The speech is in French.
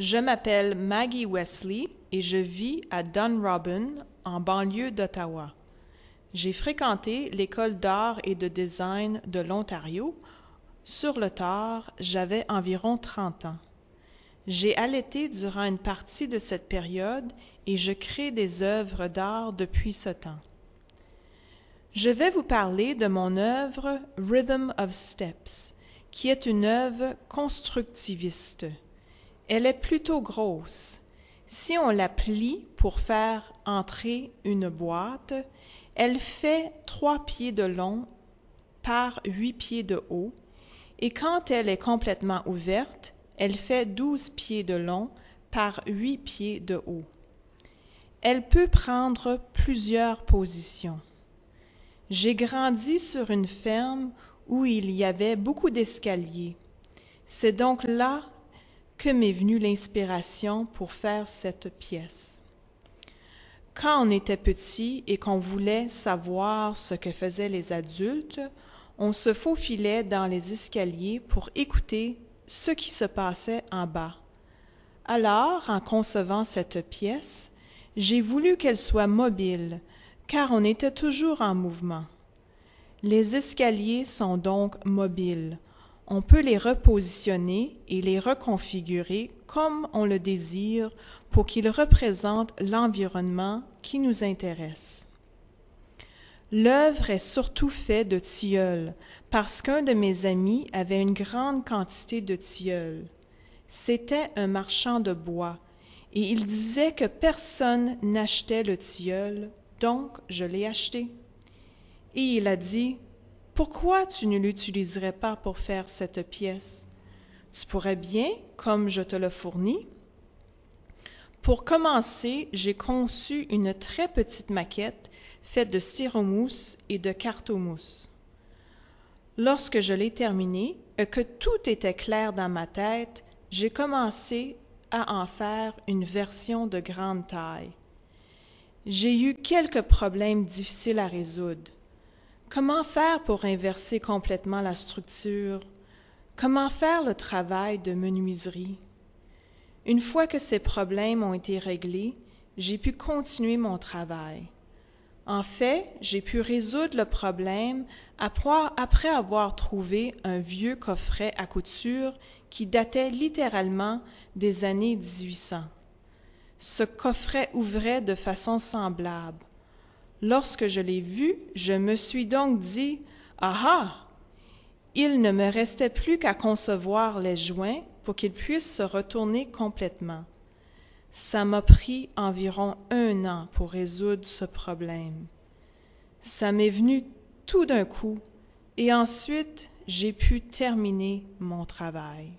Je m'appelle Maggie Wesley et je vis à Dunrobin, en banlieue d'Ottawa. J'ai fréquenté l'école d'art et de design de l'Ontario. Sur le tard, j'avais environ 30 ans. J'ai allaité durant une partie de cette période et je crée des œuvres d'art depuis ce temps. Je vais vous parler de mon œuvre Rhythm of Steps, qui est une œuvre constructiviste. Elle est plutôt grosse. Si on la plie pour faire entrer une boîte, elle fait trois pieds de long par huit pieds de haut, et quand elle est complètement ouverte, elle fait douze pieds de long par huit pieds de haut. Elle peut prendre plusieurs positions. J'ai grandi sur une ferme où il y avait beaucoup d'escaliers. C'est donc là que m'est venue l'inspiration pour faire cette pièce. Quand on était petit et qu'on voulait savoir ce que faisaient les adultes, on se faufilait dans les escaliers pour écouter ce qui se passait en bas. Alors, en concevant cette pièce, j'ai voulu qu'elle soit mobile, car on était toujours en mouvement. Les escaliers sont donc mobiles on peut les repositionner et les reconfigurer comme on le désire pour qu'ils représentent l'environnement qui nous intéresse. L'œuvre est surtout faite de tilleuls, parce qu'un de mes amis avait une grande quantité de tilleuls. C'était un marchand de bois, et il disait que personne n'achetait le tilleul, donc je l'ai acheté. Et il a dit pourquoi tu ne l'utiliserais pas pour faire cette pièce Tu pourrais bien, comme je te le fournis. Pour commencer, j'ai conçu une très petite maquette faite de mousse et de cartomousse. Lorsque je l'ai terminée et que tout était clair dans ma tête, j'ai commencé à en faire une version de grande taille. J'ai eu quelques problèmes difficiles à résoudre. Comment faire pour inverser complètement la structure? Comment faire le travail de menuiserie? Une fois que ces problèmes ont été réglés, j'ai pu continuer mon travail. En fait, j'ai pu résoudre le problème après avoir trouvé un vieux coffret à couture qui datait littéralement des années 1800. Ce coffret ouvrait de façon semblable. Lorsque je l'ai vu, je me suis donc dit, Ah ah! Il ne me restait plus qu'à concevoir les joints pour qu'ils puissent se retourner complètement. Ça m'a pris environ un an pour résoudre ce problème. Ça m'est venu tout d'un coup, et ensuite j'ai pu terminer mon travail.